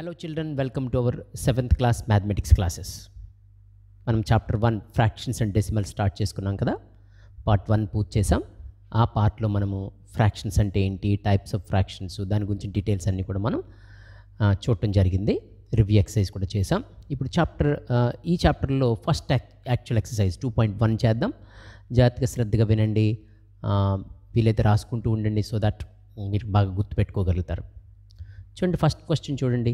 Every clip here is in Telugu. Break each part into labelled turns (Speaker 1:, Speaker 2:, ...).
Speaker 1: Hello children welcome to our seventh class mathematics classes మనం chapter one fractions and decimal start చేసుకున్నాం కదా పార్ట్ వన్ పూర్తి చేసాం ఆ పార్ట్లో మనము ఫ్రాక్షన్స్ అంటే ఏంటి టైప్స్ ఆఫ్ ఫ్రాక్షన్స్ దాని గురించి డీటెయిల్స్ అన్నీ కూడా మనం చూడటం జరిగింది రివ్యూ ఎక్సర్సైజ్ కూడా చేసాం ఇప్పుడు చాప్టర్ ఈ చాప్టర్లో first actual exercise two point one చేద్దాం జాగ్రత్తగా శ్రద్ధగా వినండి వీలైతే రాసుకుంటూ ఉండండి సో దట్ మీరు బాగా గుర్తుపెట్టుకోగలుగుతారు చూడండి ఫస్ట్ క్వశ్చన్ చూడండి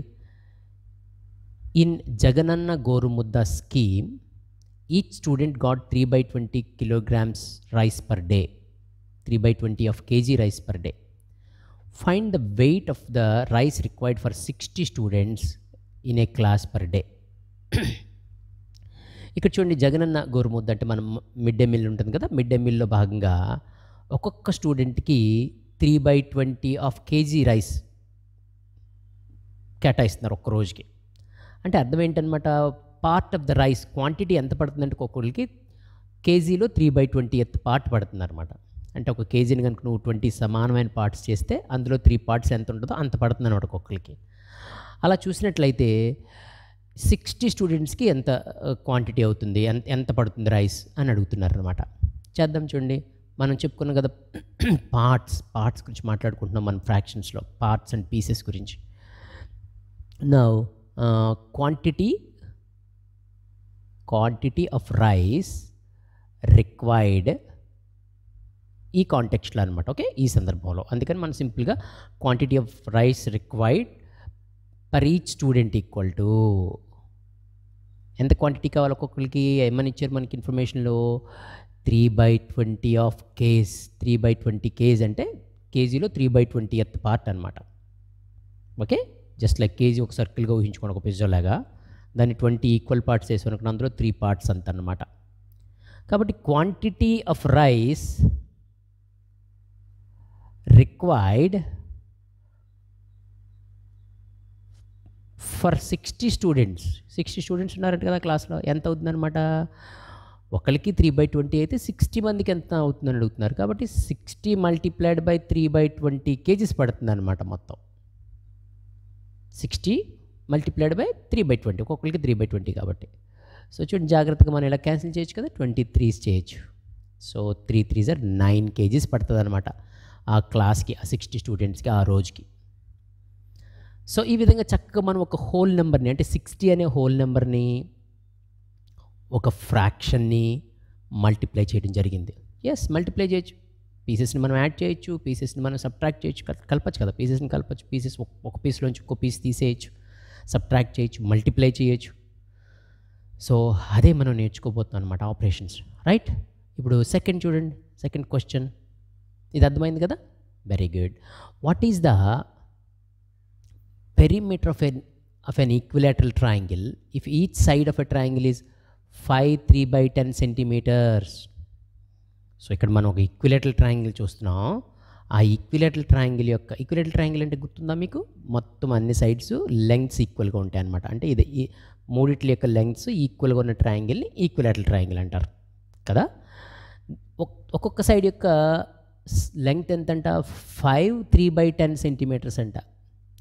Speaker 1: in Jagananna Gorumudda scheme each student got three by twenty kilograms rice per day three by twenty of KG rice per day find the weight of the rice required for sixty students in a class per day ఇక్కడ చూడండి జగనన్న గోరుముద్ద అంటే మనం మిడ్ డే మీల్ ఉంటుంది కదా మిడ్ డే మీల్లో భాగంగా ఒక్కొక్క స్టూడెంట్కి three by twenty of KG rice కేటాయిస్తున్నారు ఒక్క రోజుకి అంటే అర్థం ఏంటనమాట part of the rice quantity ఎంత పడుతుందంటే ఒక్కొక్కరికి కేజీలో three by twentieth part పడుతుందన్నమాట అంటే ఒక కేజీని కనుక నువ్వు ట్వంటీ సమానమైన పార్ట్స్ చేస్తే అందులో త్రీ పార్ట్స్ ఎంత ఉంటుందో అంత పడుతుంది అనమాట ఒక్కొక్కరికి అలా చూసినట్లయితే సిక్స్టీ స్టూడెంట్స్కి ఎంత క్వాంటిటీ అవుతుంది ఎంత ఎంత పడుతుంది రైస్ అని అడుగుతున్నారు అనమాట చేద్దాం చూడండి మనం చెప్పుకున్నాం కదా పార్ట్స్ పార్ట్స్ గురించి మాట్లాడుకుంటున్నాం మన ఫ్రాక్షన్స్లో పార్ట్స్ అండ్ పీసెస్ గురించి Now, uh, quantity quantity of rice required ఈ కాంటెక్స్ట్లో అనమాట ఓకే ఈ సందర్భంలో అందుకని మనం సింపుల్గా quantity of rice required per each student equal to ఎంత క్వాంటిటీ కావాలి ఒక్కొక్కరికి ఏమని ఇచ్చారు మనకి ఇన్ఫర్మేషన్లో three by twenty of KG three by twenty KG అంటే కేజీలో three by twentieth part అనమాట ఓకే జస్ట్ లైక్ కేజీ ఒక సర్కిల్గా ఊహించుకోండి ఒక పిజ్జా లాగా దాన్ని ట్వంటీ ఈక్వల్ పార్ట్స్ వేసుకొని అందులో త్రీ పార్ట్స్ అంత అనమాట కాబట్టి quantity of rice required for sixty students sixty students ఉన్నారంట కదా క్లాస్లో ఎంత అవుతుందన్నమాట ఒకరికి త్రీ బై ట్వంటీ అయితే సిక్స్టీ మందికి ఎంత అవుతుందని అడుగుతున్నారు కాబట్టి sixty multiplied by three by twenty KGs పడుతుంది అనమాట మొత్తం sixty multiplied by three by twenty ఒక్కొక్కరికి త్రీ బై ట్వంటీ కాబట్టి సో చూడండి జాగ్రత్తగా మనం ఇలా క్యాన్సిల్ చేయొచ్చు కదా ట్వంటీ త్రీస్ చేయొచ్చు సో త్రీ త్రీ సార్ నైన్ కేజీస్ పడుతుంది అనమాట ఆ క్లాస్కి ఆ సిక్స్టీ స్టూడెంట్స్కి ఆ రోజుకి సో ఈ విధంగా చక్కగా మనం ఒక హోల్ నెంబర్ని అంటే సిక్స్టీ అనే హోల్ నెంబర్ని ఒక ఫ్రాక్షన్ని మల్టిప్లై చేయడం జరిగింది ఎస్ మల్టిప్లై చేయొచ్చు పీసెస్ ని మనము యాడ్ చేయొచ్చు పీసెస్ ని మనము సబ్ట్రాక్ట్ చేయొచ్చు కల్పొచ్చు కదా పీసెస్ ని కల్పొచ్చు పీసెస్ ఒక పిస్ లోంచి ఒక పిస్ తీసేయొచ్చు సబ్ట్రాక్ట్ చేయొచ్చు మల్టిప్లై చేయొచ్చు సో అదే మన నేర్చుకోబోతున్నాం అన్నమాట ఆపరేషన్స్ రైట్ ఇప్పుడు సెకండ్ చూడండి సెకండ్ క్వశ్చన్ ఇది అద్భుతం అయింది కదా very good what is the perimeter of a of a equilateral triangle if each side of a triangle is 5 3/10 cm so ఇక్కడ మనం ఒక ఈక్విలేటల్ ట్రయాంగిల్ చూస్తున్నాం ఆ ఈక్విలేటల్ ట్రయాంగిల్ యొక్క ఈక్విలేటల్ ట్రయాంగిల్ అంటే గుర్తుందా మీకు మొత్తం అన్ని సైడ్స్ లెంగ్త్స్ ఈక్వల్గా ఉంటాయి అనమాట అంటే ఇది ఈ మూడిట్ల యొక్క లెంగ్త్స్ ఈక్వల్గా ఉన్న ట్రయాంగిల్ని ఈక్విలేటల్ ట్రయాంగిల్ అంటారు కదా ఒక్కొక్క సైడ్ యొక్క లెంగ్త్ ఎంతంట five three by ten centimetres అంట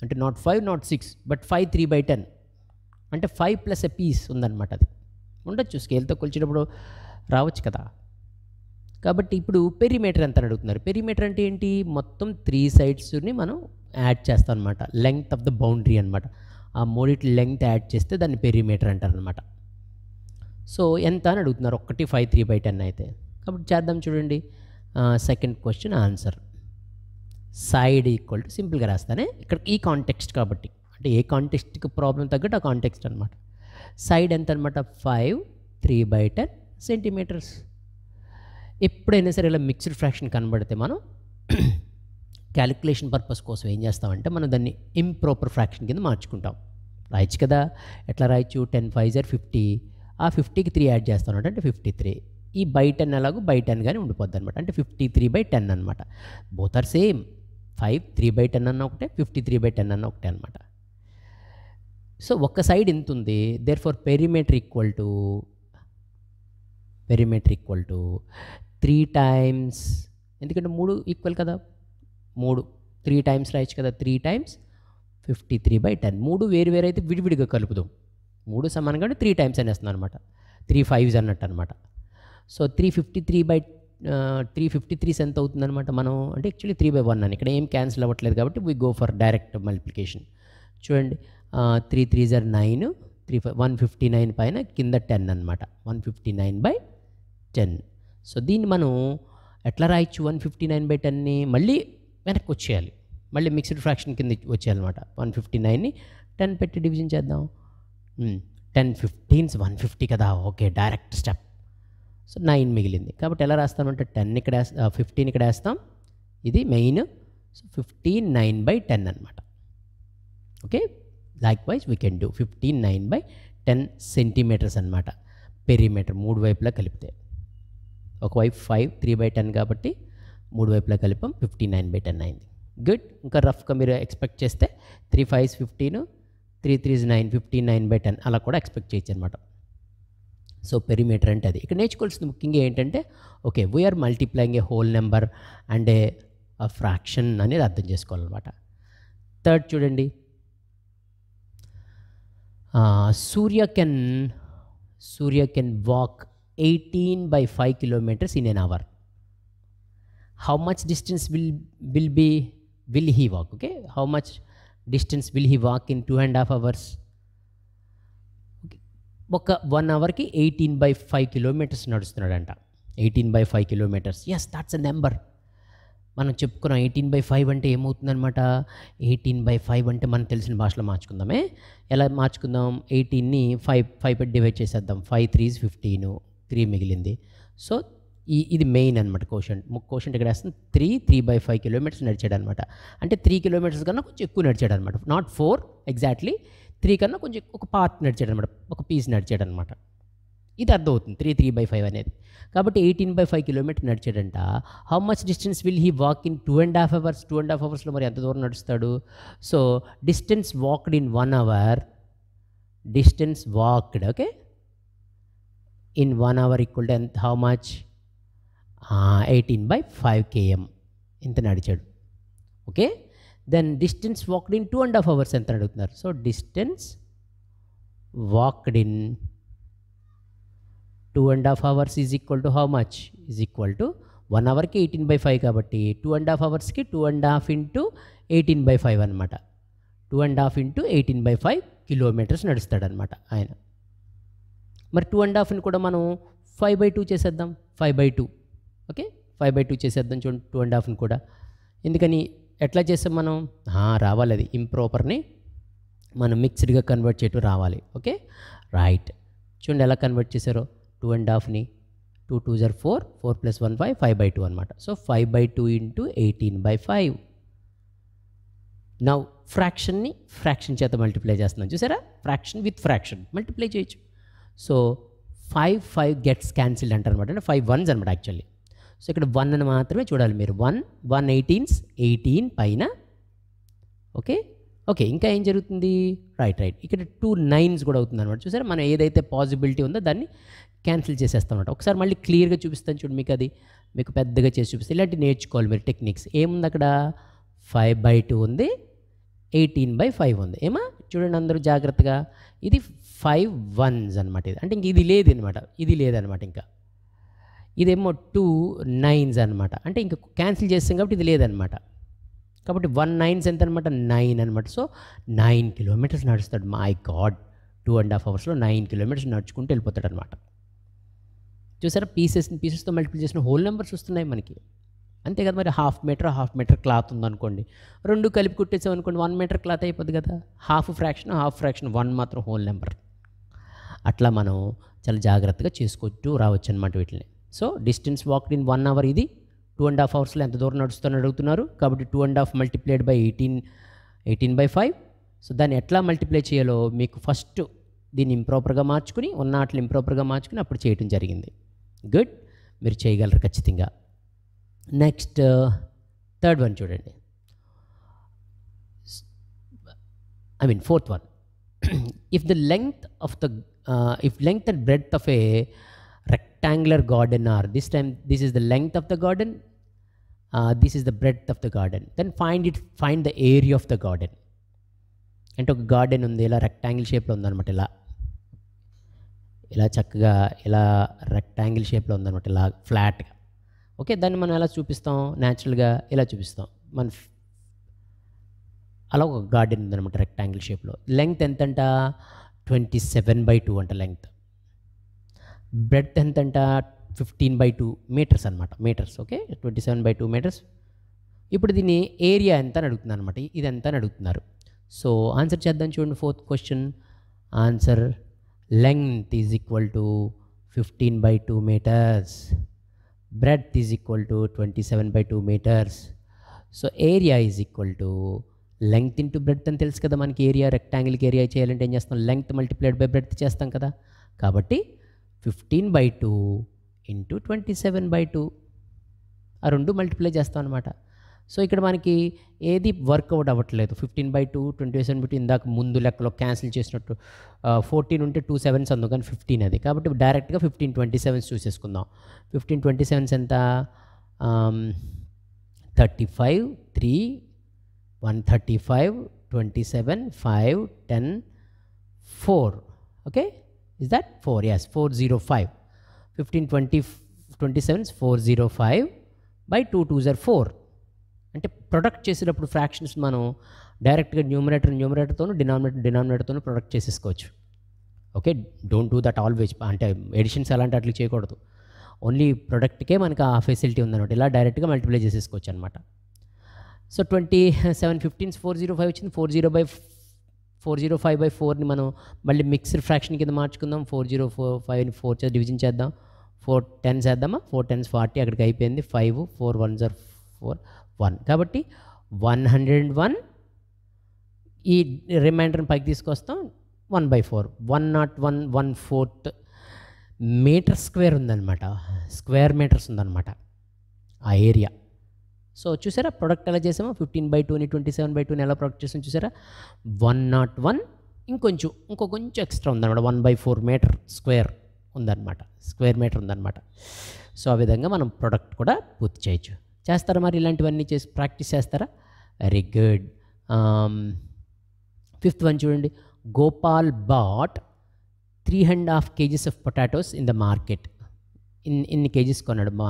Speaker 1: అంటే not five not six but five three by ten అంటే ఫైవ్ ప్లస్ ఎ పీస్ ఉందన్నమాట అది ఉండొచ్చు స్కేల్తో కొలిచేటప్పుడు రావచ్చు కదా కాబట్టి ఇప్పుడు పెరిమీటర్ ఎంత అని అడుగుతున్నారు పెరిమీటర్ అంటే ఏంటి మొత్తం త్రీ సైడ్స్ని మనం యాడ్ చేస్తాం అనమాట లెంగ్త్ ఆఫ్ ద బౌండరీ అనమాట ఆ మూడిటి లెంగ్త్ యాడ్ చేస్తే దాన్ని పెరిమీటర్ అంటారు అనమాట సో ఎంత అని అడుగుతున్నారు ఒకటి ఫైవ్ త్రీ బై టెన్ అయితే కాబట్టి చేద్దాం చూడండి second question answer side equal to సింపుల్గా రాస్తానే ఇక్కడ ఈ కాంటెక్స్ట్ కాబట్టి అంటే ఏ కాంటెక్స్ట్కి ప్రాబ్లం తగ్గట్టు ఆ కాంటెక్స్ట్ అనమాట సైడ్ ఎంత అనమాట five three by ten centimetres ఎప్పుడైనా సరే ఇలా మిక్స్డ్ ఫ్రాక్షన్ కనబడితే మనం క్యాలిక్యులేషన్ పర్పస్ కోసం ఏం చేస్తామంటే మనం దాన్ని ఇంప్రాపర్ ఫ్రాక్షన్ కింద మార్చుకుంటాం రాయొచ్చు కదా ఎట్లా రాయొచ్చు టెన్ ఫైవ్ ఫిఫ్టీ ఆ ఫిఫ్టీకి త్రీ యాడ్ చేస్తాను అంటే ఫిఫ్టీ త్రీ ఈ బై టెన్ అలాగూ బై టెన్ కానీ ఉండిపోద్ది అనమాట అంటే ఫిఫ్టీ త్రీ బై టెన్ అనమాట both are same five three by ten అన్న ఒకటే ఫిఫ్టీ త్రీ బై టెన్ అన్న ఒకటే అనమాట సో ఒక్క సైడ్ ఇంత ఉంది therefore perimeter equal to perimeter equal to three times ఎందుకంటే మూడు ఈక్వల్ కదా మూడు త్రీ టైమ్స్ రాయొచ్చు కదా three times fifty three by ten మూడు వేరు వేరు అయితే విడివిడిగా కలుపుదాం మూడు సమానంగా త్రీ టైమ్స్ అనేస్తున్నాను అనమాట త్రీ ఫైవ్స్ అన్నట్టు అనమాట so three fifty three by three fifty threes ఎంత అవుతుందనమాట మనం అంటే యాక్చువల్లీ త్రీ బై వన్ అని ఇక్కడ ఏం క్యాన్సిల్ అవ్వట్లేదు కాబట్టి we go for direct multiplication చూడండి త్రీ త్రీ జర్ nine three one fifty nine పైన కింద టెన్ అనమాట one fifty nine by ten so దీన్ని మనం ఎట్లా రాయొచ్చు వన్ ఫిఫ్టీ నైన్ బై టెన్ని మళ్ళీ వెనక్కి వచ్చేయాలి మళ్ళీ మిక్స్డ్ ఫ్రాక్షన్ కింద వచ్చేయాలన్నమాట వన్ ఫిఫ్టీ నైన్ని టెన్ పెట్టి డివిజన్ చేద్దాం టెన్ ఫిఫ్టీన్స్ వన్ ఫిఫ్టీ కదా okay direct step so nine మిగిలింది కాబట్టి ఎలా రాస్తామంటే టెన్ ఇక్కడ ఫిఫ్టీన్ ఇక్కడ వేస్తాం ఇది main so fifteen nine by ten అనమాట okay likewise we can do fifteen nine by ten centimetres అనమాట పెరిమీటర్ మూడు వైపులా కలిపితే ఒకవైపు ఫైవ్ త్రీ బై టెన్ కాబట్టి మూడు వైపులా కలిపాం ఫిఫ్టీ నైన్ బై టెన్ అయింది గుడ్ ఇంకా రఫ్గా మీరు ఎక్స్పెక్ట్ చేస్తే త్రీ ఫైవ్స్ ఫిఫ్టీను three threes nine fifty nine by ten అలా కూడా ఎక్స్పెక్ట్ చేయొచ్చు అనమాట సో పెరిమీటర్ అంటే అది ఇక్కడ నేర్చుకోవాల్సిన ముఖ్యంగా ఏంటంటే okay we're multiplying a whole number and a fraction అనేది అర్థం చేసుకోవాలన్నమాట థర్డ్ చూడండి Surya can Surya can walk eighteen by five kilometres in an hour how much distance will will be will he walk okay how much distance will he walk in two and half hours hours? ఒక వన్ అవర్కి ఎయిటీన్ బై ఫైవ్ కిలోమీటర్స్ నడుస్తున్నాడంట eighteen by five kilometres yes that's a number మనం చెప్పుకున్నాం ఎయిటీన్ బై ఫైవ్ అంటే ఏమవుతుందనమాట ఎయిటీన్ బై ఫైవ్ అంటే మనం తెలిసిన భాషలో మార్చుకుందామే ఎలా మార్చుకుందాం ఎయిటీన్ని ఫైవ్ ఫైవ్ పెట్టి డివైడ్ చేసేద్దాం ఫైవ్ త్రీ ఫిఫ్టీను త్రీ మిగిలింది సో ఈ ఇది మెయిన్ అనమాట క్వశ్చన్ క్వశ్చన్ ఇక్కడ వేస్తుంది three three by five kilometres నడిచాడు అనమాట అంటే త్రీ కిలోమీటర్స్ కన్నా కొంచెం ఎక్కువ నడిచాడు అనమాట నాట్ ఫోర్ ఎగ్జాక్ట్లీ త్రీ కన్నా కొంచెం ఒక పార్ట్ నడిచాడు అనమాట ఒక పీస్ నడిచాడు అనమాట ఇది అర్థమవుతుంది త్రీ త్రీ బై ఫైవ్ అనేది కాబట్టి ఎయిటీన్ బై ఫైవ్ కిలోమీటర్ నడిచాడంట how much distance will he walk in two and half hours two and half అవర్స్లో మరి ఎంత దూరం నడుస్తాడు so distance walked in one hour distance walked okay in one hour equal to how much? Uh, 18 by 5 km. ఇంత నడిచాడు okay then distance walked in two and half hours ఎంత నడుగుతున్నారు so distance walked in two and half hours is equal to how much is equal to one అవర్కి ఎయిటీన్ బై ఫైవ్ కాబట్టి టూ అండ్ హాఫ్ అవర్స్కి two and half into eighteen by five అనమాట two and half into eighteen by five kilometres నడుస్తాడనమాట ఆయన మరి టూ అండ్ హాఫ్ని కూడా మనం ఫైవ్ బై టూ చేసేద్దాం five by two okay five by two చేసేద్దాం చూడండి టూ అండ్ హాఫ్ని కూడా ఎందుకని ఎట్లా చేసాం మనం రావాలి అది ఇంప్రాపర్ని మనం మిక్స్డ్గా కన్వర్ట్ చేయటం రావాలి ఓకే రైట్ చూడండి ఎలా కన్వర్ట్ చేశారో టూ అండ్ హాఫ్ని టూ టూ జర్ four four plus one five five by two అనమాట so five by two into eighteen by five నా ఫ్రాక్షన్ని ఫ్రాక్షన్ చేత మల్టిప్లై చేస్తున్నాం చూసారా ఫ్రాక్షన్ విత్ ఫ్రాక్షన్ మల్టిప్లై చేయొచ్చు so five five gets cancel అంటారు అనమాట అంటే ఫైవ్ వన్స్ అనమాట యాక్చువల్లీ సో ఇక్కడ వన్ అని మాత్రమే చూడాలి మీరు వన్ వన్ ఎయిటీన్స్ ఎయిటీన్ పైన ఓకే ఓకే ఇంకా ఏం జరుగుతుంది రైట్ రైట్ ఇక్కడ టూ నైన్స్ కూడా అవుతుంది అనమాట చూసారా మనం ఏదైతే పాసిబిలిటీ ఉందో దాన్ని క్యాన్సిల్ చేసేస్తాం అనమాట ఒకసారి మళ్ళీ క్లియర్గా చూపిస్తాను చూడు మీకు అది మీకు పెద్దగా చేసి చూపిస్తే ఇలాంటి నేర్చుకోవాలి మీరు టెక్నిక్స్ ఏముంది అక్కడ ఫైవ్ బై టూ ఉంది ఎయిటీన్ బై ఫైవ్ ఉంది ఏమా చూడండి అందరూ జాగ్రత్తగా ఇది ఫైవ్ వన్స్ అనమాట ఇది అంటే ఇంక ఇది లేదనమాట ఇది లేదనమాట ఇంకా ఇదేమో టూ నైన్స్ అనమాట అంటే ఇంకా క్యాన్సిల్ చేస్తాం కాబట్టి ఇది లేదనమాట కాబట్టి వన్ నైన్స్ ఎంత అనమాట నైన్ అనమాట సో నైన్ కిలోమీటర్స్ నడుస్తాడు my God two and half అవర్స్లో నైన్ కిలోమీటర్స్ నడుచుకుంటూ వెళ్ళిపోతాడు అనమాట చూసారా పీసెస్ పీసెస్తో మల్టిపుల్ చేసిన హోల్ నెంబర్స్ వస్తున్నాయి మనకి అంతే కదా మరి half metre half metre cloth ఉందనుకోండి రెండు కలిపి కుట్టేసామనుకోండి వన్ మీటర్ క్లాత్ అయిపోద్ది కదా half fraction half fraction one మాత్రం హోల్ నెంబర్ అట్లా మనం చాలా జాగ్రత్తగా చేసుకుంటూ రావచ్చు అనమాట వీటిని so distance walked in one hour ఇది టూ అండ్ హాఫ్ అవర్స్లో ఎంత దూరం నడుస్తుందని అడుగుతున్నారు కాబట్టి two and half multiplied by eighteen eighteen by five so దాన్ని ఎట్లా మల్టిప్లై చేయాలో మీకు ఫస్ట్ దీన్ని ఇంప్రాపర్గా మార్చుకుని ఉన్న ఆటలు ఇంప్రాపర్గా మార్చుకుని అప్పుడు చేయడం జరిగింది గుడ్ మీరు చేయగలరు ఖచ్చితంగా నెక్స్ట్ థర్డ్ వన్ చూడండి I mean fourth one if the length of the if length and breadth of a rectangular garden are this time this is the length of the garden this is the breadth of the garden then find it find the area of the garden అంటే ఒక గార్డెన్ ఉంది ఇలా రెక్టాంగిల్ షేప్లో ఉందన్నమాట ఇలా ఇలా చక్కగా ఇలా రెక్టాంగిల్ షేప్లో ఉందన్నమాట ఇలా ఫ్లాట్గా ఓకే దాన్ని మనం ఎలా చూపిస్తాం న్యాచురల్గా ఇలా చూపిస్తాం మన అలా ఒక గార్డెన్ ఉందనమాట రెక్టాంగిల్ షేప్లో లెంగ్త్ ఎంతంట ట్వంటీ సెవెన్ బై టూ అంట లెంగ్త్ బ్రెడ్త్ ఎంతంట ఫిఫ్టీన్ బై టూ మీటర్స్ అనమాట metres okay twenty seven by two metres ఇప్పుడు దీన్ని ఏరియా ఎంత అని అడుగుతుంది అనమాట ఇది ఎంత అని అడుగుతున్నారు సో ఆన్సర్ చేద్దాం చూడండి fourth question answer length is equal to fifteen by two metres breadth is equal to twenty seven by two metres so area is equal to length into breadth అని తెలుసు కదా మనకి ఏరియా రెక్టాంగిల్కి ఏరియా చేయాలంటే ఏం చేస్తాం లెంగ్త్ మల్టిప్లైడ్ బై బ్రెడ్త్ చేస్తాం కదా కాబట్టి fifteen by two into twenty seven by two ఆ రెండు మల్టిప్లై చేస్తాం అనమాట సో ఇక్కడ మనకి ఏది వర్కౌట్ అవ్వట్లేదు fifteen by two twenty seven by two ఇందాక ముందు లెక్కలో క్యాన్సిల్ చేసినట్టు ఫోర్టీన్ ఉంటే టూ సెవెన్స్ అందు కానీ ఫిఫ్టీన్ అది కాబట్టి డైరెక్ట్గా ఫిఫ్టీన్ ట్వంటీ సెవెన్స్ చూసేసుకుందాం ఫిఫ్టీన్ ట్వంటీ సెవెన్స్ ఎంత thirty five three one thirty five twenty seven five ten four okay is that four yes four zero five fifteen twenty twenty seven four zero five by two two జర్ ఫోర్ అంటే ప్రొడక్ట్ చేసేటప్పుడు ఫ్రాక్షన్స్ మనం డైరెక్ట్గా న్యూమినేటర్ న్యూమినేటర్తోనూ డినామినేటర్ డినామినేటర్తో ప్రొడక్ట్ చేసేసుకోవచ్చు okay don't do that always అంటే ఎడిషన్స్ అలాంటి అట్లా చేయకూడదు ఓన్లీ ప్రొడక్ట్కే మనకు ఆ ఫెసిలిటీ ఉందన్నమాట ఇలా డైరెక్ట్గా మల్టిప్లై చేసేసుకోవచ్చు అనమాట so twenty seven fifteens four zero five వచ్చింది four zero by four zero five by ఫోర్ని మనం మళ్ళీ మిక్స్డ్ ఫ్రాక్షన్ కింద మార్చుకుందాం ఫోర్ జీరో ఫోర్ ఫైవ్ని ఫోర్ చేసి డివిజన్ చేద్దాం ఫోర్ టెన్స్ వేద్దామా ఫోర్ టెన్స్ ఫార్టీ అక్కడికి అయిపోయింది ఫైవ్ ఫోర్ వన్ జర్ ఫోర్ వన్ కాబట్టి వన్ హండ్రెడ్ వన్ ఈ రిమైండర్ని పైకి తీసుకొస్తాం one by four one not one one fourth metre square ఉందన్నమాట స్క్వేర్ మీటర్స్ ఉందన్నమాట ఆ ఏరియా సో చూసారా ప్రొడక్ట్ ఎలా చేసామో ఫిఫ్టీన్ బై టూని ట్వంటీ సెవెన్ బై టూని ఎలా ప్రొడక్ట్ చేసాం చూసారా వన్ నాట్ వన్ ఇంకొంచెం ఇంకో కొంచెం ఎక్స్ట్రా ఉందన్నమాట one by four metre square ఉందన్నమాట స్క్వేర్ మీటర్ ఉందన్నమాట సో ఆ విధంగా మనం ప్రొడక్ట్ కూడా పూర్తి చేయొచ్చు చేస్తారా మరి ఇలాంటివన్నీ చేసి ప్రాక్టీస్ చేస్తారా వెరీ గుడ్ ఫిఫ్త్ వన్ చూడండి Gopal bought three and half kgs of potatoes in the market in ఇన్ని కేజీస్ కొన్నాడు మా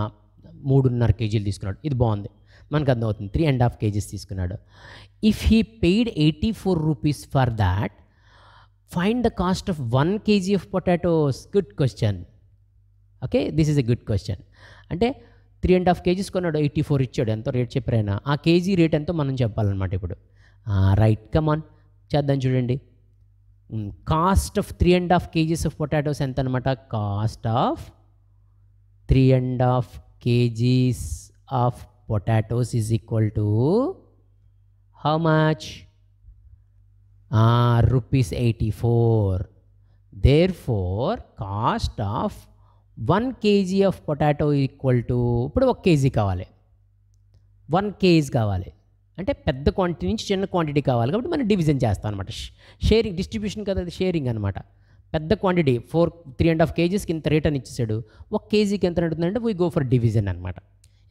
Speaker 1: మూడున్నర కేజీలు తీసుకున్నాడు ఇది బాగుంది మనకు అర్థమవుతుంది త్రీ అండ్ హాఫ్ కేజీస్ తీసుకున్నాడు if he paid eighty four rupees for that find the cost of one kg of potatoes good question okay this is a good question అంటే త్రీ అండ్ హాఫ్ కేజీస్ కొన్నాడు ఎయిటీ ఫోర్ ఇచ్చాడు ఎంతో రేట్ చెప్పారైనా ఆ కేజీ రేట్ ఎంతో మనం చెప్పాలన్నమాట ఇప్పుడు రైట్ కమాన్ చేద్దాం చూడండి cost of three and half kgs of potatoes ఎంత అనమాట cost of three and half kgs of potatoes is equal to how much? Ah, rupees 84. Therefore, cost of 1 kg of potato equal to ఇప్పుడు ఒక కేజీ కావాలి వన్ కేజీ కావాలి అంటే పెద్ద క్వాంటిటీ నుంచి చిన్న క్వాంటిటీ కావాలి కాబట్టి మనం డివిజన్ చేస్తాం అనమాట షేరింగ్ డిస్ట్రిబ్యూషన్ కదా షేరింగ్ అనమాట పెద్ద quantity four three and half కేజీస్కి ఇంత రేట్ అని ఇచ్చేసాడు ఒక కేజీకి ఎంత నడుతుందంటే వీ గో ఫర్ డివిజన్ అనమాట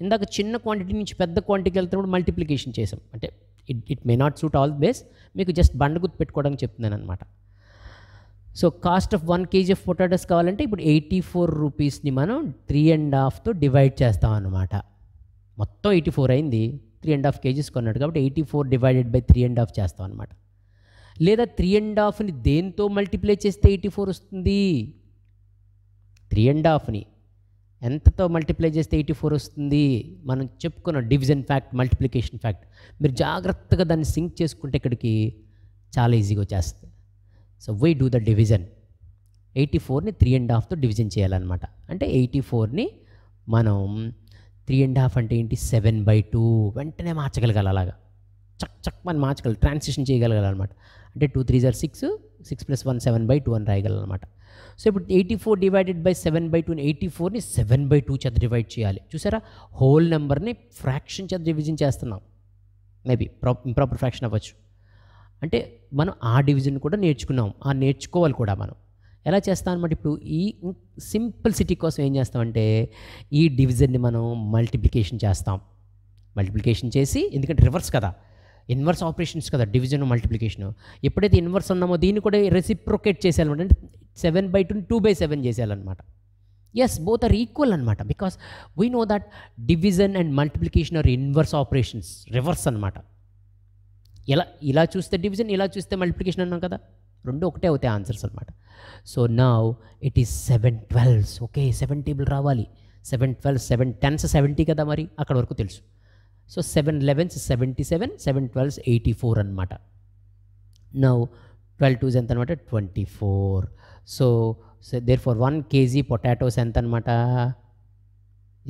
Speaker 1: ఇందాక చిన్న క్వాంటిటీ నుంచి పెద్ద క్వాంటిటీకి వెళ్తున్నప్పుడు మల్టిప్లికేషన్ చేసాం అంటే it it may not suit all base మీకు జస్ట్ బండ గుర్తు పెట్టుకోవడానికి చెప్తున్నాను అనమాట so cost of one kg of potatoes కావాలంటే ఇప్పుడు ఎయిటీ ఫోర్ రూపీస్ని మనం త్రీ అండ్ హాఫ్తో డివైడ్ చేస్తాం అనమాట మొత్తం ఎయిటీ ఫోర్ అయింది త్రీ అండ్ హాఫ్ కేజీస్ కొన్నాడు కాబట్టి eighty four divided by three and half చేస్తాం అనమాట లేదా త్రీ అండ్ హాఫ్ని దేంతో మల్టిప్లై చేస్తే ఎయిటీ ఫోర్ వస్తుంది త్రీ అండ్ హాఫ్ని ఎంతతో మల్టిప్లై చేస్తే ఎయిటీ ఫోర్ వస్తుంది మనం చెప్పుకున్న డివిజన్ ఫ్యాక్ట్ మల్టిప్లికేషన్ ఫ్యాక్ట్ మీరు జాగ్రత్తగా దాన్ని సింక్ చేసుకుంటే ఇక్కడికి చాలా ఈజీగా వచ్చేస్తుంది so why do the division eighty ఫోర్ని త్రీ అండ్ హాఫ్తో డివిజన్ చేయాలన్నమాట అంటే ఎయిటీ ఫోర్ని మనం త్రీ అండ్ హాఫ్ అంటే ఏంటి సెవెన్ బై టూ వెంటనే మార్చగలగాలి అలాగా చక్ చక్ మనం మార్చగలం ట్రాన్సిషన్ చేయగలగాలన్నమాట అంటే టూ త్రీ జార్ six six plus one seven by two అని రాయగలనమాట సో ఇప్పుడు eighty four divided by seven by two eighty ఫోర్ని సెవెన్ బై టూ చేత డివైడ్ చేయాలి చూసారా హోల్ నెంబర్ని ఫ్రాక్షన్ చేత డివిజన్ చేస్తున్నాం మేబీ ప్రా ఇంప్రాపర్ ఫ్రాక్షన్ అవ్వచ్చు అంటే మనం ఆ డివిజన్ కూడా నేర్చుకున్నాం ఆ నేర్చుకోవాలి కూడా మనం ఎలా చేస్తాం అనమాట ఇప్పుడు ఈ సింపుల్ సిటీ కోసం ఏం చేస్తామంటే ఈ డివిజన్ని మనం మల్టిప్లికేషన్ చేస్తాం మల్టిప్లికేషన్ చేసి ఎందుకంటే రివర్స్ కదా ఇన్వర్స్ ఆపరేషన్స్ కదా డివిజన్ మల్టిప్లికేషన్ ఎప్పుడైతే ఇన్వర్స్ ఉన్నామో దీన్ని కూడా రెసిప్రొకేట్ చేసేయాలన్నమాట అంటే seven by two two by seven చేసేయాలన్నమాట ఎస్ బోత్ ఆర్ ఈక్వల్ అనమాట because we know that division and multiplication are inverse operations reverse అనమాట ఎలా ఇలా చూస్తే డివిజన్ ఇలా చూస్తే మల్టిప్లికేషన్ అన్నాం కదా రెండు ఒకటే అవుతాయి ఆన్సర్స్ అనమాట so now it is seven twelves okay seven table రావాలి seven twelve seven tens seventy కదా మరి అక్కడ వరకు తెలుసు so seven elevens seventy seven seven twelves eighty four అనమాట నా ట్వెల్వ్ టూస్ ఎంత అనమాట twenty four so therefore one kg potatoes ఎంత అనమాట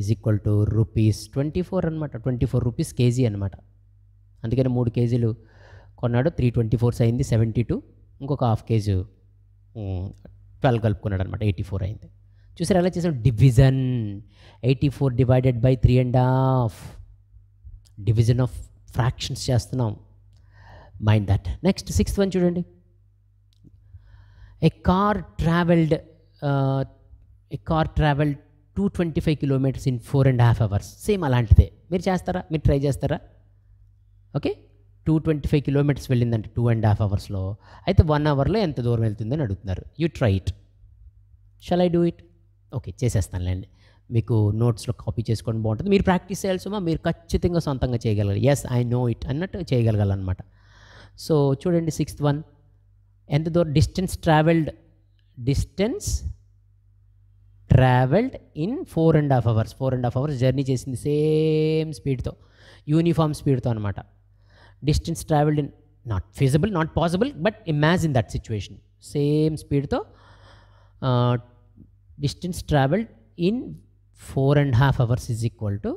Speaker 1: is equal to rupees twenty four అనమాట ట్వంటీ ఫోర్ రూపీస్ కేజీ అనమాట అందుకని మూడు కేజీలు కొన్నాడు త్రీ ట్వంటీ ఫోర్స్ అయింది సెవెంటీ టూ ఇంకొక హాఫ్ కేజీ ట్వెల్వ్ కలుపుకున్నాడు అనమాట ఎయిటీ ఫోర్ అయింది చూసారు ఎలా చేసాం division eighty four divided by three and half division of fractions చేస్తున్నాం mind that next sixth one చూడండి a car travelled a car travelled two twenty five kilometres in four and half hours same అలాంటిదే మీరు చేస్తారా మీరు ట్రై చేస్తారా okay two twenty five kilometres వెళ్ళిందంటే టూ అండ్ హాఫ్ అవర్స్లో అయితే వన్ అవర్లో ఎంత దూరం వెళ్తుందని అడుగుతున్నారు you try it shall I do it okay చేసేస్తానులేండి మీకు నోట్స్లో కాపీ చేసుకోవడం బాగుంటుంది మీరు ప్రాక్టీస్ చేయాల్సిమా మీరు ఖచ్చితంగా సొంతంగా చేయగలరు ఎస్ ఐ నో ఇట్ అన్నట్టు చేయగలగాలన్నమాట సో చూడండి సిక్స్త్ వన్ ఎంత దూరం distance travelled distance travelled in four and half hours four and half hours journey చేసింది సేమ్ స్పీడ్తో యూనిఫామ్ స్పీడ్తో అనమాట distance travelled in not feasible not possible but imagine that situation same స్పీడ్తో distance travelled in four and half hours is equal to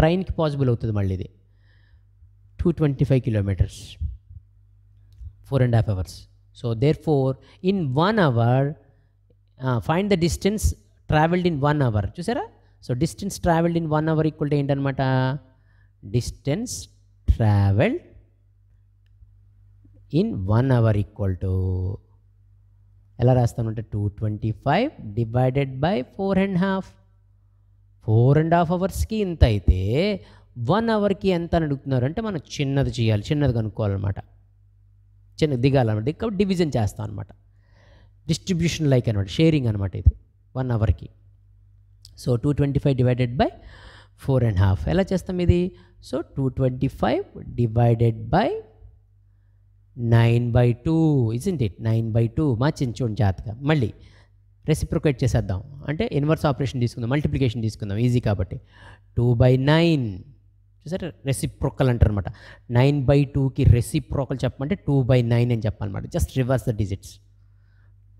Speaker 1: ట్రైన్కి పాసిబుల్ అవుతుంది మళ్ళీ ఇది two twenty five kilometres four and half hours so there four in one hour find the distance travelled in one hour చూసారా so distance travelled in one hour equal to ఏంటనమాట distance travelled in one hour equal to ఎలా రాస్తామంటే two twenty five divided by four and half four and half అవర్స్కి ఇంత అయితే వన్ అవర్కి ఎంత అని అడుగుతున్నారు అంటే మనం చిన్నది చేయాలి చిన్నది కనుక్కోవాలన్నమాట చిన్న దిగాలన్నమాట కాబట్టి డివిజన్ చేస్తాం అనమాట డిస్ట్రిబ్యూషన్ లైక్ అనమాట షేరింగ్ అనమాట ఇది వన్ అవర్కి so two twenty five divided by four and half ఎలా చేస్తాం ఇది so two twenty five divided by nine by two isn't it nine by two మార్చింది చూడండి జాగ్రత్తగా మళ్ళీ రెసిప్రొకేట్ చేసేద్దాం అంటే ఇన్వర్స్ ఆపరేషన్ తీసుకుందాం మల్టిప్లికేషన్ తీసుకుందాం ఈజీ కాబట్టి టూ బై నైన్ చూసారా రెసిప్రోకల్ అంటారు అనమాట నైన్ బై టూకి రెసిప్రోకల్ చెప్పమంటే టూ బై నైన్ అని చెప్పాలన్నమాట జస్ట్ రివర్స్ ద డిజిట్స్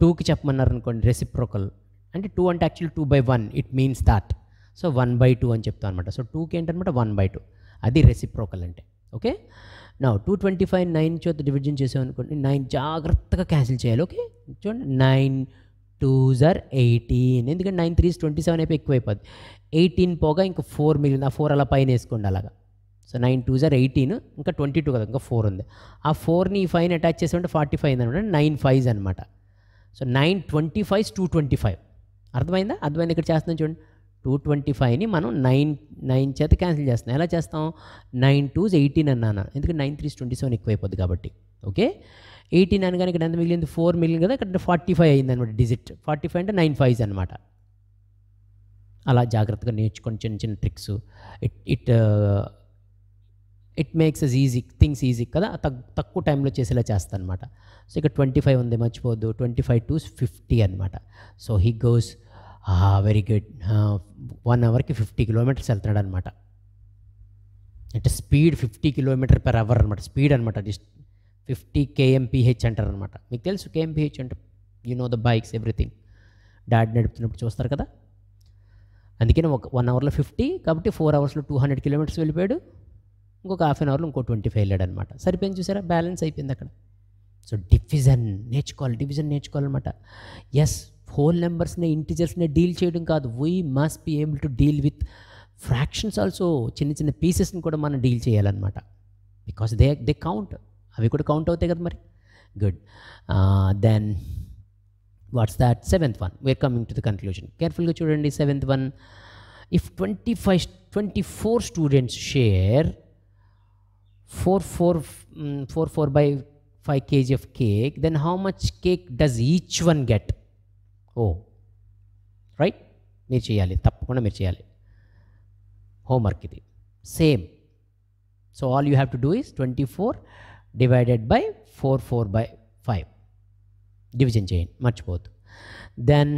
Speaker 1: టూకి చెప్పమన్నారు అనుకోండి రెసిప్రోకల్ అంటే టూ అంటే actually two by one it means that so one by two అని చెప్తాం అనమాట సో టూకి ఏంటనమాట వన్ బై టూ అది రెసిప్రోకల్ అంటే ఓకే నా టూ ట్వంటీ ఫైవ్ నైన్ చేత డివిజన్ చేసామనుకోండి నైన్ జాగ్రత్తగా క్యాన్సిల్ చేయాలి ఓకే చూడండి నైన్ టూ జర్ ఎయిటీన్ ఎందుకంటే నైన్ త్రీస్ ట్వంటీ సెవెన్ అయిపోయి ఎక్కువ అయిపోద్ది ఎయిటీన్ పోగా ఇంకా ఫోర్ మిగిలింది ఆ ఫోర్ అలా పైన వేసుకోండి అలాగా సో నైన్ టూ జార్ ఎయిటీన్ ఇంకా ట్వంటీ టూ కదా ఇంకా ఫోర్ ఉంది ఆ ఫోర్ని ఈ ఫైవ్ని అటాచ్ చేసామంటే ఫార్టీ ఫైవ్ అనమాట నైన్ ఫైవ్స్ అనమాట so nine twenty fives two twenty five అర్థమైందా అర్థమైంది ఇక్కడ చేస్తున్నాను చూడండి టూ ట్వంటీ ఫైవ్ని మనం నైన్ నైన్ చేత క్యాన్సిల్ చేస్తాం ఎలా చేస్తాం నైన్ టూస్ ఎయిటీన్ అన్నాను ఎందుకంటే నైన్ త్రీస్ ట్వంటీ సెవెన్ ఎక్కువైపోద్ది కాబట్టి ఓకే ఎయిటీన్ అనగానే ఇక్కడ ఎంత మిగిలింది ఫోర్ మిగిలింది కదా ఇక్కడ ఫార్టీ ఫైవ్ అయింది అనమాట డిజిట్ ఫార్టీ ఫైవ్ అంటే నైన్ ఫైవ్స్ అనమాట అలా జాగ్రత్తగా నేర్చుకొని చిన్న చిన్న tricks it it it makes us easy things easy కదా తక్కువ టైంలో చేసేలా చేస్తా అనమాట సో ఇక్కడ ట్వంటీ ఫైవ్ ఉంది మర్చిపోద్దు ట్వంటీ ఫైవ్ టూస్ ఫిఫ్టీ అనమాట so he goes very good one అవర్కి ఫిఫ్టీ కిలోమీటర్స్ వెళ్తున్నాడు అనమాట అంటే speed fifty kilometre per hour అనమాట స్పీడ్ అనమాట జస్ట్ ఫిఫ్టీ కేఎంపీహెచ్ అంటారు అనమాట మీకు తెలుసు కేఎంపీహెచ్ అంటే you know the bikes everything dad నడుపుతున్నప్పుడు చూస్తారు కదా అందుకని ఒక వన్ అవర్లో ఫిఫ్టీ కాబట్టి ఫోర్ అవర్స్లో టూ హండ్రెడ్ కిలోమీటర్స్ వెళ్ళిపోయాడు ఇంకొక హాఫ్ అన్ అవర్లో ఇంకో ట్వంటీ ఫైవ్ వెళ్ళాడు అనమాట సరిపోయింది చూసారా బ్యాలెన్స్ అయిపోయింది అక్కడ సో డివిజన్ నేర్చుకోవాలి డివిజన్ నేర్చుకోవాలన్నమాట ఎస్ హోల్ నెంబర్స్ని ఇంటిజర్స్ని డీల్ చేయడం కాదు we must be able to deal with fractions also చిన్న చిన్న పీసెస్ని కూడా మనం డీల్ చేయాలన్నమాట బికాస్ దే దే కౌంట్ అవి కూడా కౌంట్ అవుతాయి కదా మరి good then what's that seventh one we're coming to the conclusion కేర్ఫుల్గా చూడండి seventh one if twenty five twenty four students share four four four four by five KG of cake then how much cake does each one get oh right మీరు చేయాలి తప్పకుండా మీరు చేయాలి హోంవర్క్ ఇది same so all you have to do is twenty four divided by four four by five division చేయండి మర్చిపోవద్దు then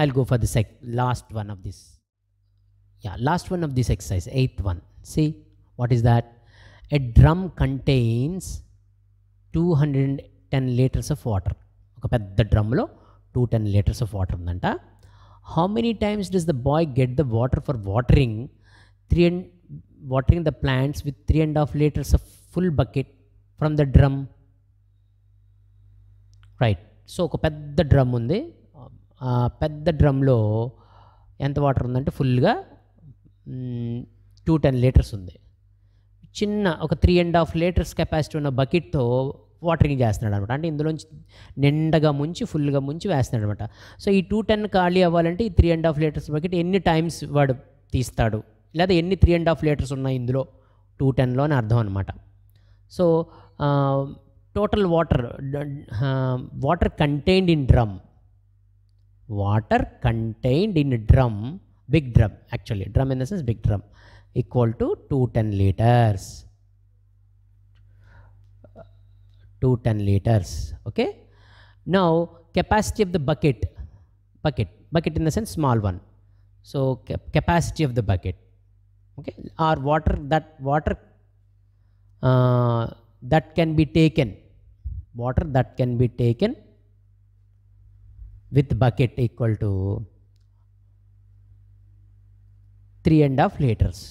Speaker 1: I go for this last one of this yeah last one of this exercise eighth one C what is that a drum contains two hundred and ten litres of water ఒక పెద్ద డ్రమ్లో two ten litres of water ఉందంట how many times does the boy get the water for watering three and watering the plants with three and half litres of full bucket from the drum right so ఒక పెద్ద డ్రమ్ ఉంది పెద్ద డ్రమ్లో ఎంత వాటర్ ఉందంటే ఫుల్గా టూ టెన్ లీటర్స్ ఉంది చిన్న ఒక three and half litres capacity ఉన్న బకెట్తో వాటరింగ్ చేస్తున్నాడు అనమాట అంటే ఇందులోంచి నిండగా ముంచి ఫుల్గా ముంచి వేస్తున్నాడు అనమాట సో ఈ టూ టెన్ ఖాళీ అవ్వాలంటే ఈ three and half litres bucket ఎన్ని టైమ్స్ వాడు తీస్తాడు లేదా ఎన్ని త్రీ అండ్ హాఫ్ లీటర్స్ ఉన్నాయి ఇందులో టూ టెన్లో అని అర్థం అనమాట so total water water contained in drum water contained in drum big drum actually drum in the sense big drum equal to two ten litres To 10 liters. Okay. Now capacity of the bucket, bucket, bucket in the sense small one. So cap capacity of the bucket. Okay. Or water that water uh, that can be taken. Water that can be taken with bucket equal to 3 and half liters.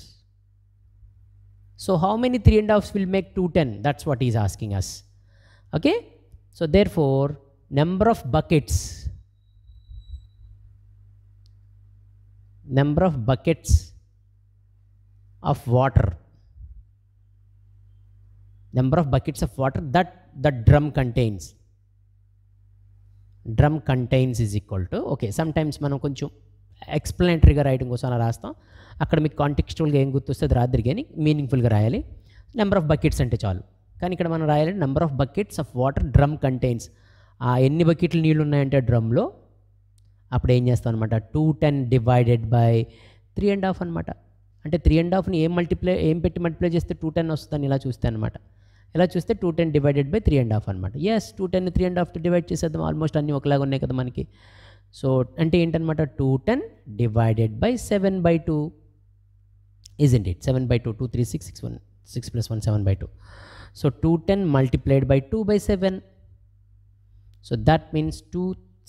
Speaker 1: So how many 3 and will make 210? That's what he's asking us. okay so therefore number of buckets number of buckets of water number of buckets of water that the drum contains drum contains is equal to okay some times మనం కొంచెం ఎక్స్ప్లెనేటరీగా రాయడం కోసం అలా రాస్తాం అక్కడ మీకు కాంటెక్స్చువల్గా ఏం గుర్తొస్తే అది రాద్దరు కానీ మీనింగ్ఫుల్గా రాయాలి నెంబర్ ఆఫ్ బకెట్స్ అంటే చాలు కానీ ఇక్కడ మనం రాయాలి number of buckets of water drum contains ఆ ఎన్ని బకెట్లు నీళ్ళు ఉన్నాయంటే డ్రమ్లో అప్పుడు ఏం చేస్తాం అనమాట two ten divided by three and half అనమాట అంటే త్రీ అండ్ హాఫ్ని ఏం మల్టిప్లై ఏం పెట్టి మల్టిప్లై చేస్తే టూ టెన్ వస్తుందని ఇలా చూస్తే అనమాట ఇలా చూస్తే two ten divided by three and half అనమాట yes two ten three and half divide చేసేద్దాం ఆల్మోస్ట్ అన్నీ ఒకలాగా ఉన్నాయి కదా మనకి సో అంటే ఏంటనమాట two ten divided by seven by two is into it seven by two two three six six one six plus one seven by two So 210 multiplied by 2 by 7. So that means 2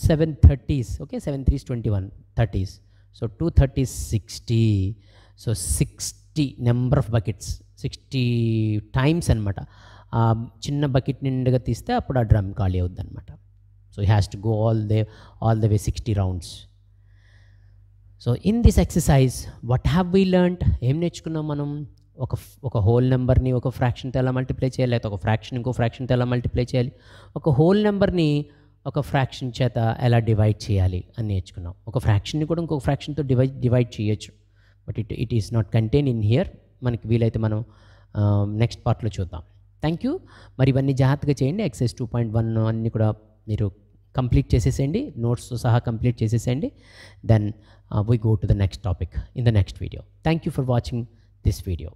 Speaker 1: seven thirties. Okay, seven thirties 3 21, 30s. So 2 60. So 60 number of buckets, 60 times and matter. Um, chinna bucket ninduga tiste apuda drum kali avuddan mata. So he has to go all the all the way 60 rounds. So in this exercise, what have we learnt? Em nechukunnam manam? ఒక ఒక హోల్ నెంబర్ని ఒక ఫ్రాక్షన్తో ఎలా మల్టిప్లై చేయాలి లేకపోతే ఒక ఫ్రాక్షన్ ఇంకో ఫ్రాక్షన్తో ఎలా మల్టిప్లై చేయాలి ఒక హోల్ నెంబర్ని ఒక ఫ్రాక్షన్ చేత ఎలా డివైడ్ చేయాలి అని నేర్చుకున్నాం ఒక ఫ్రాక్షన్ని కూడా ఇంకొక ఫ్రాక్షన్తో డివైడ్ డివైడ్ చేయొచ్చు but it it is not contain in here మనకి వీలైతే మనం నెక్స్ట్ పార్ట్లో చూద్దాం థ్యాంక్ యూ మరి ఇవన్నీ జాగ్రత్తగా చేయండి ఎక్సైజ్ టూ పాయింట్ వన్ అన్నీ కూడా మీరు కంప్లీట్ చేసేసేయండి నోట్స్ సహా కంప్లీట్ చేసేసేయండి then we go to the next topic in the next video thank you for watching this video